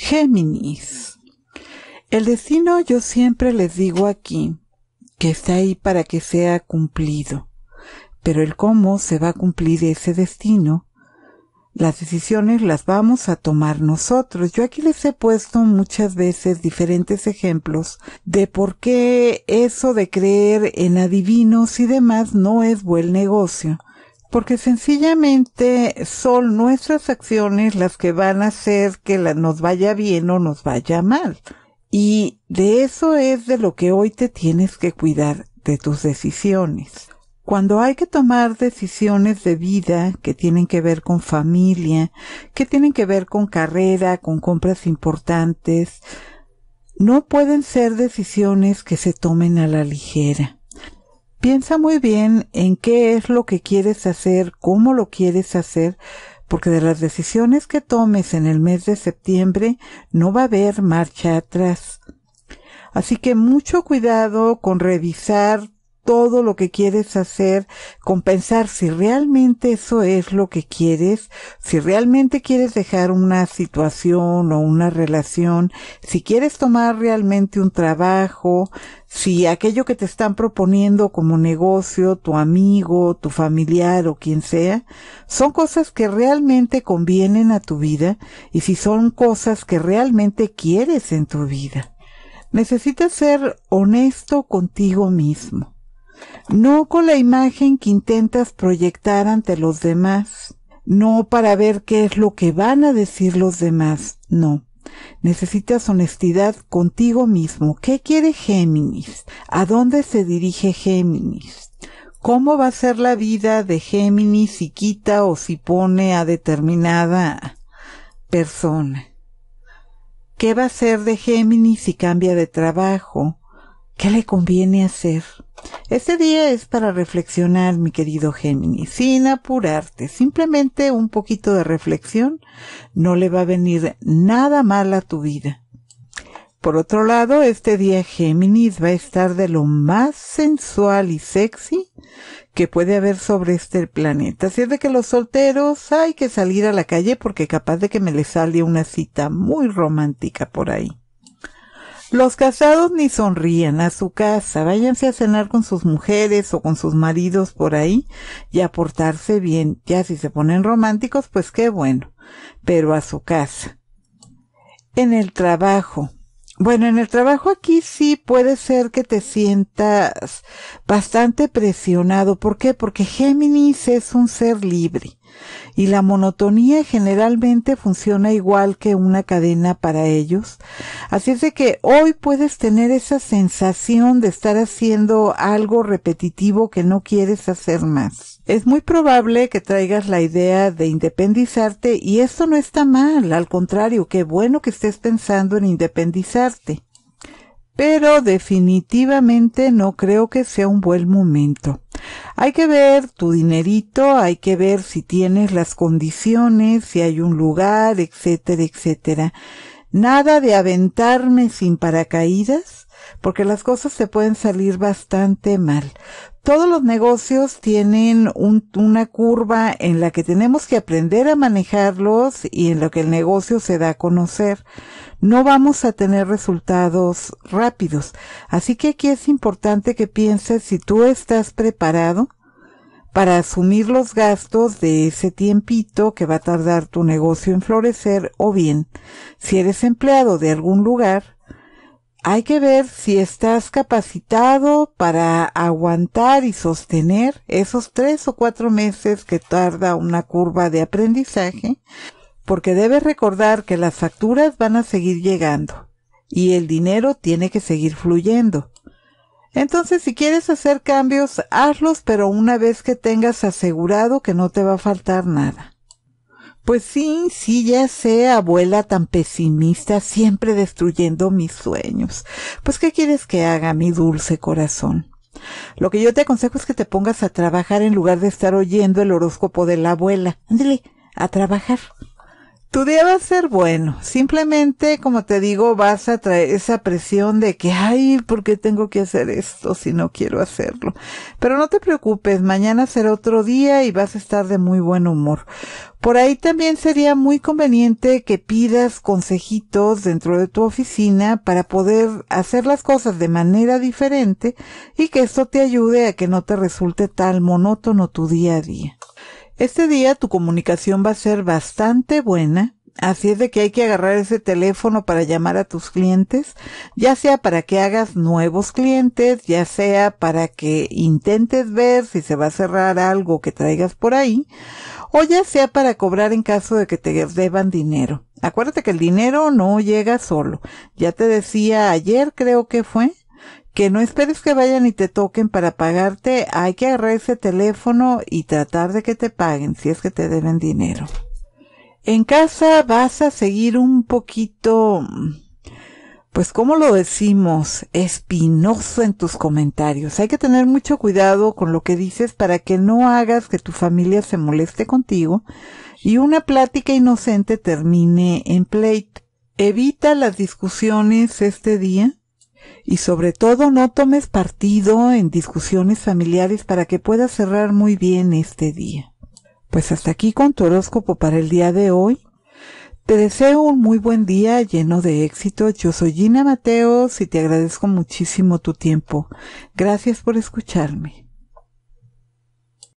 Géminis. El destino yo siempre les digo aquí que está ahí para que sea cumplido, pero el cómo se va a cumplir ese destino, las decisiones las vamos a tomar nosotros. Yo aquí les he puesto muchas veces diferentes ejemplos de por qué eso de creer en adivinos y demás no es buen negocio porque sencillamente son nuestras acciones las que van a hacer que nos vaya bien o nos vaya mal. Y de eso es de lo que hoy te tienes que cuidar, de tus decisiones. Cuando hay que tomar decisiones de vida que tienen que ver con familia, que tienen que ver con carrera, con compras importantes, no pueden ser decisiones que se tomen a la ligera. Piensa muy bien en qué es lo que quieres hacer, cómo lo quieres hacer, porque de las decisiones que tomes en el mes de septiembre no va a haber marcha atrás. Así que mucho cuidado con revisar todo lo que quieres hacer, con pensar si realmente eso es lo que quieres, si realmente quieres dejar una situación o una relación, si quieres tomar realmente un trabajo, si aquello que te están proponiendo como negocio, tu amigo, tu familiar o quien sea, son cosas que realmente convienen a tu vida y si son cosas que realmente quieres en tu vida. Necesitas ser honesto contigo mismo no con la imagen que intentas proyectar ante los demás, no para ver qué es lo que van a decir los demás, no. Necesitas honestidad contigo mismo. ¿Qué quiere Géminis? ¿A dónde se dirige Géminis? ¿Cómo va a ser la vida de Géminis si quita o si pone a determinada persona? ¿Qué va a ser de Géminis si cambia de trabajo? ¿Qué le conviene hacer? Este día es para reflexionar, mi querido Géminis, sin apurarte, simplemente un poquito de reflexión, no le va a venir nada mal a tu vida. Por otro lado, este día Géminis va a estar de lo más sensual y sexy que puede haber sobre este planeta. Así es de que los solteros hay que salir a la calle porque capaz de que me le salga una cita muy romántica por ahí. Los casados ni sonríen a su casa, váyanse a cenar con sus mujeres o con sus maridos por ahí y a portarse bien. Ya si se ponen románticos, pues qué bueno, pero a su casa. En el trabajo. Bueno, en el trabajo aquí sí puede ser que te sientas bastante presionado. ¿Por qué? Porque Géminis es un ser libre y la monotonía generalmente funciona igual que una cadena para ellos. Así es de que hoy puedes tener esa sensación de estar haciendo algo repetitivo que no quieres hacer más. Es muy probable que traigas la idea de independizarte y esto no está mal, al contrario, qué bueno que estés pensando en independizarte. Pero definitivamente no creo que sea un buen momento. Hay que ver tu dinerito, hay que ver si tienes las condiciones, si hay un lugar, etcétera, etcétera. Nada de aventarme sin paracaídas, porque las cosas se pueden salir bastante mal. Todos los negocios tienen una curva en la que tenemos que aprender a manejarlos y en lo que el negocio se da a conocer. No vamos a tener resultados rápidos. Así que aquí es importante que pienses si tú estás preparado para asumir los gastos de ese tiempito que va a tardar tu negocio en florecer o bien, si eres empleado de algún lugar, hay que ver si estás capacitado para aguantar y sostener esos tres o cuatro meses que tarda una curva de aprendizaje, porque debes recordar que las facturas van a seguir llegando y el dinero tiene que seguir fluyendo. Entonces, si quieres hacer cambios, hazlos, pero una vez que tengas asegurado que no te va a faltar nada. Pues sí, sí, ya sé, abuela tan pesimista, siempre destruyendo mis sueños. Pues, ¿qué quieres que haga, mi dulce corazón? Lo que yo te aconsejo es que te pongas a trabajar en lugar de estar oyendo el horóscopo de la abuela. Ándale, a trabajar. Tu día va a ser bueno. Simplemente, como te digo, vas a traer esa presión de que, ay, ¿por qué tengo que hacer esto si no quiero hacerlo? Pero no te preocupes, mañana será otro día y vas a estar de muy buen humor. Por ahí también sería muy conveniente que pidas consejitos dentro de tu oficina para poder hacer las cosas de manera diferente y que esto te ayude a que no te resulte tan monótono tu día a día. Este día tu comunicación va a ser bastante buena, así es de que hay que agarrar ese teléfono para llamar a tus clientes, ya sea para que hagas nuevos clientes, ya sea para que intentes ver si se va a cerrar algo que traigas por ahí, o ya sea para cobrar en caso de que te deban dinero. Acuérdate que el dinero no llega solo. Ya te decía ayer, creo que fue, que no esperes que vayan y te toquen para pagarte, hay que agarrar ese teléfono y tratar de que te paguen si es que te deben dinero. En casa vas a seguir un poquito, pues como lo decimos, espinoso en tus comentarios. Hay que tener mucho cuidado con lo que dices para que no hagas que tu familia se moleste contigo y una plática inocente termine en pleito. Evita las discusiones este día y sobre todo no tomes partido en discusiones familiares para que puedas cerrar muy bien este día. Pues hasta aquí con tu horóscopo para el día de hoy. Te deseo un muy buen día lleno de éxito. Yo soy Gina Mateos y te agradezco muchísimo tu tiempo. Gracias por escucharme.